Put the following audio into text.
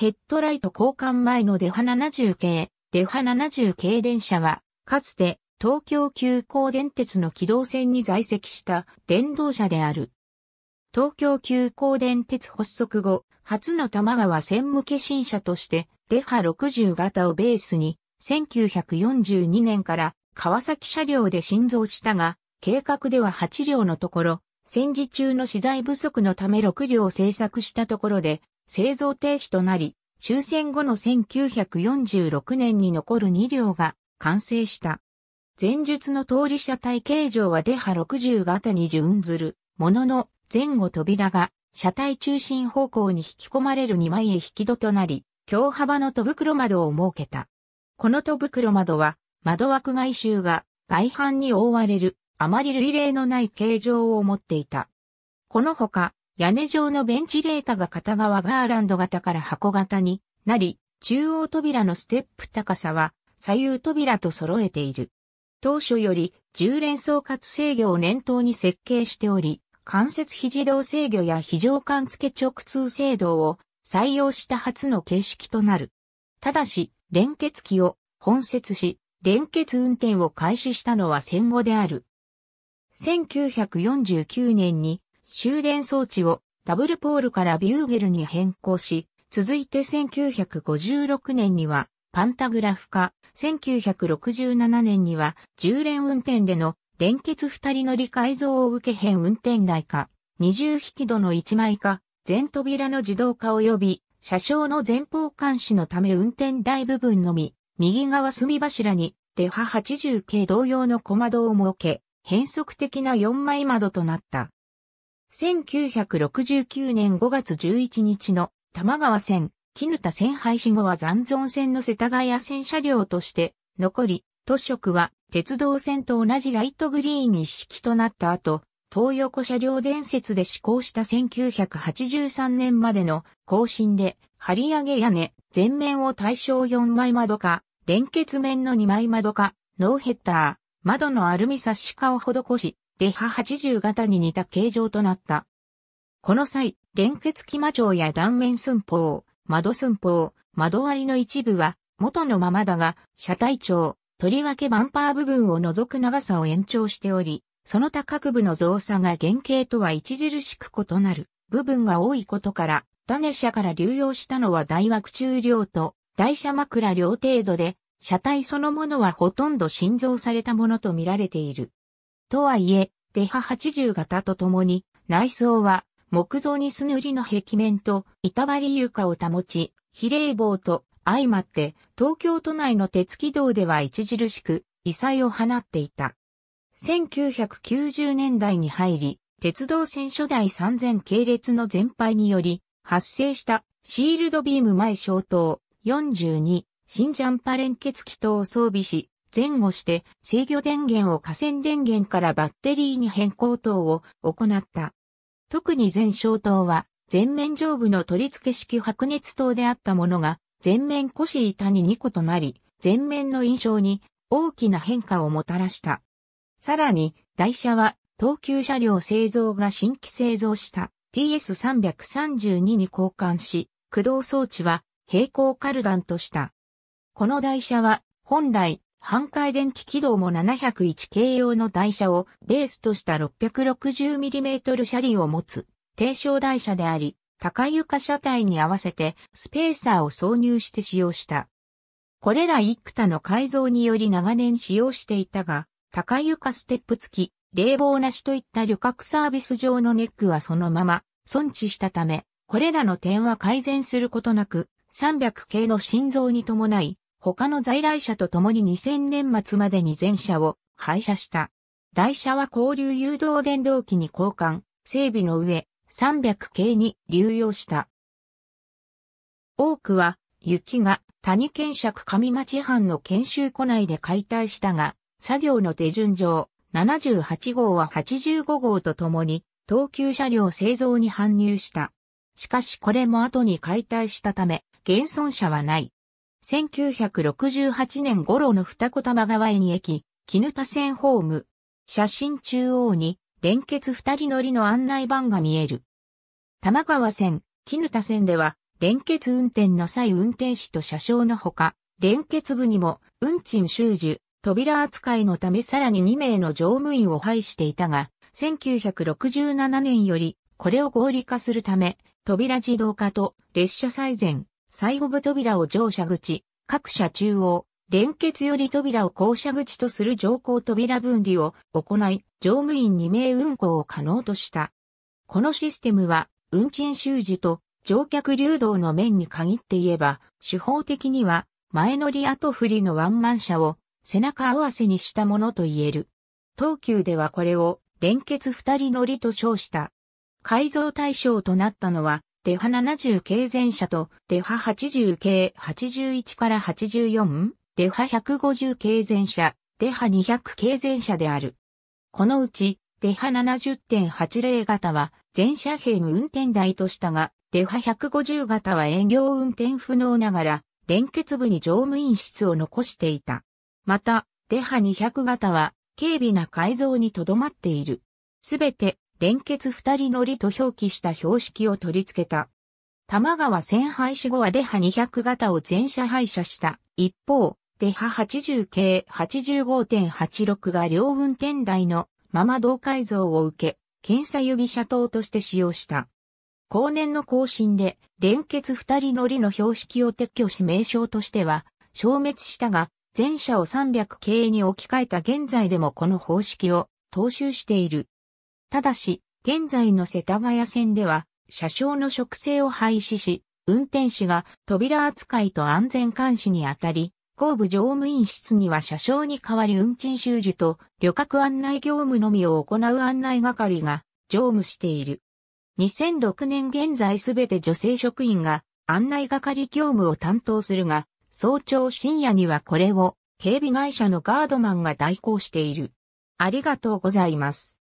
ヘッドライト交換前のデハ70系、デハ70系電車は、かつて東京急行電鉄の機動線に在籍した電動車である。東京急行電鉄発足後、初の玉川線向け新車として、デハ60型をベースに、1942年から川崎車両で新造したが、計画では8両のところ、戦時中の資材不足のため6両製作したところで、製造停止となり、終戦後の1946年に残る2両が完成した。前述の通り車体形状はデハ60型に準ずるものの前後扉が車体中心方向に引き込まれる2枚へ引き戸となり、強幅の戸袋窓を設けた。この戸袋窓は窓枠外周が外反に覆われるあまり類例のない形状を持っていた。このほか、屋根状のベンチレータが片側ガーランド型から箱型になり、中央扉のステップ高さは左右扉と揃えている。当初より重連総括制御を念頭に設計しており、関節非自動制御や非常管付直通制動を採用した初の形式となる。ただし、連結機を本設し、連結運転を開始したのは戦後である。1949年に終電装置をダブルポールからビューゲルに変更し、続いて1956年にはパンタグラフ化、1967年には10連運転での連結2人乗り改造を受け変運転台化、20引き戸の1枚化、全扉の自動化及び車掌の前方監視のため運転台部分のみ、右側隅柱に、デハ80系同様の小窓を設け、変則的な4枚窓となった。1969年5月11日の多摩川線、絹田線廃止後は残存線の世田谷線車両として残り、都色は鉄道線と同じライトグリーンに式となった後、東横車両伝説で施行した1983年までの更新で、張り上げ屋根、全面を対象4枚窓か、連結面の2枚窓か、ノーヘッダー、窓のアルミサッシ化を施し、デハ80型に似た形状となった。この際、連結機魔状や断面寸法、窓寸法、窓割りの一部は元のままだが、車体長、とりわけバンパー部分を除く長さを延長しており、その他各部の造作が原型とは著しく異なる部分が多いことから、種車から流用したのは大枠中量と台車枕量程度で、車体そのものはほとんど新造されたものとみられている。とはいえ、デハ80型とともに、内装は木造にす塗りの壁面と板張り床を保ち、比例棒と相まって東京都内の鉄軌道では著しく異彩を放っていた。1990年代に入り、鉄道線初代3000系列の全廃により発生したシールドビーム前消灯42新ジャンパ連結機等を装備し、前後して制御電源を河川電源からバッテリーに変更等を行った。特に前照灯は前面上部の取り付け式白熱灯であったものが前面腰板に2個となり、前面の印象に大きな変化をもたらした。さらに台車は東急車両製造が新規製造した TS332 に交換し、駆動装置は平行カルダンとした。この台車は本来半回電気軌道も 701K 用の台車をベースとした 660mm 車輪を持つ低床台車であり、高床車体に合わせてスペーサーを挿入して使用した。これら幾多の改造により長年使用していたが、高床ステップ付き、冷房なしといった旅客サービス上のネックはそのまま損置したため、これらの点は改善することなく、300系の心臓に伴い、他の在来車と共に2000年末までに全車を廃車した。台車は交流誘導電動機に交換、整備の上、300系に流用した。多くは、雪が谷検尺上町藩の研修庫内で解体したが、作業の手順上、78号は85号とともに、東急車両製造に搬入した。しかしこれも後に解体したため、現存者はない。1968年頃の二子玉川駅、絹田線ホーム。写真中央に、連結二人乗りの案内板が見える。玉川線、絹田線では、連結運転の際運転士と車掌のほか、連結部にも、運賃収受、扉扱いのためさらに2名の乗務員を配していたが、1967年より、これを合理化するため、扉自動化と列車最前、最後部扉を乗車口、各車中央、連結より扉を降車口とする乗降扉分離を行い、乗務員2名運行を可能とした。このシステムは、運賃収受と乗客流動の面に限って言えば、手法的には、前乗り後振りのワンマン車を背中合わせにしたものと言える。東急ではこれを連結二人乗りと称した。改造対象となったのはデハ70系前車とデハ80系81から84、デハ150系前車、デハ200系前車である。このうち、デハ70.80型は全車編運転台としたが、デハ150型は営業運転不能ながら、連結部に乗務員室を残していた。また、デハ200型は、軽微な改造にとどまっている。すべて連結二人乗りと表記した標識を取り付けた。玉川線廃止後はデハ200型を全車廃車した。一方、デハ80系85.86が両運転台のまま同改造を受け、検査指車灯として使用した。後年の更新で、連結二人乗りの標識を撤去し名称としては、消滅したが、全車を300系に置き換えた現在でもこの方式を踏襲している。ただし、現在の世田谷線では、車掌の職制を廃止し、運転士が扉扱いと安全監視にあたり、後部乗務員室には車掌に代わり運賃収受と旅客案内業務のみを行う案内係が乗務している。2006年現在すべて女性職員が案内係業務を担当するが、早朝深夜にはこれを警備会社のガードマンが代行している。ありがとうございます。